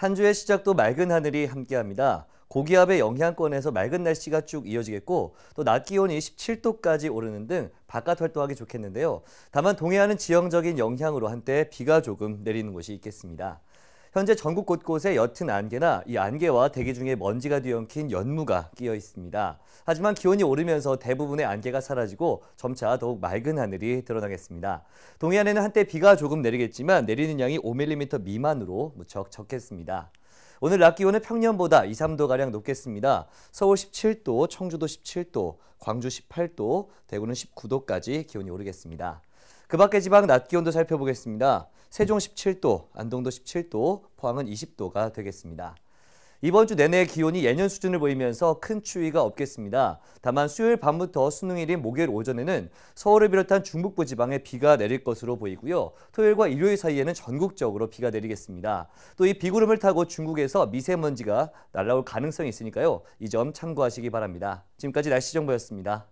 한 주의 시작도 맑은 하늘이 함께합니다. 고기압의 영향권에서 맑은 날씨가 쭉 이어지겠고 또 낮 기온이 17도까지 오르는 등 바깥 활동하기 좋겠는데요. 다만 동해안은 지형적인 영향으로 한때 비가 조금 내리는 곳이 있겠습니다. 현재 전국 곳곳에 옅은 안개나 이 안개와 대기 중에 먼지가 뒤엉킨 연무가 끼어 있습니다. 하지만 기온이 오르면서 대부분의 안개가 사라지고 점차 더욱 맑은 하늘이 드러나겠습니다. 동해안에는 한때 비가 조금 내리겠지만 내리는 양이 5mm 미만으로 무척 적겠습니다. 오늘 낮 기온은 평년보다 2, 3도가량 높겠습니다. 서울 17도, 청주도 17도, 광주 18도, 대구는 19도까지 기온이 오르겠습니다. 그 밖의 지방 낮 기온도 살펴보겠습니다. 세종 17도, 안동도 17도, 포항은 20도가 되겠습니다. 이번 주 내내 기온이 예년 수준을 보이면서 큰 추위가 없겠습니다. 다만 수요일 밤부터 수능일인 목요일 오전에는 서울을 비롯한 중북부 지방에 비가 내릴 것으로 보이고요. 토요일과 일요일 사이에는 전국적으로 비가 내리겠습니다. 또 이 비구름을 타고 중국에서 미세먼지가 날아올 가능성이 있으니까요. 이 점 참고하시기 바랍니다. 지금까지 날씨 정보였습니다.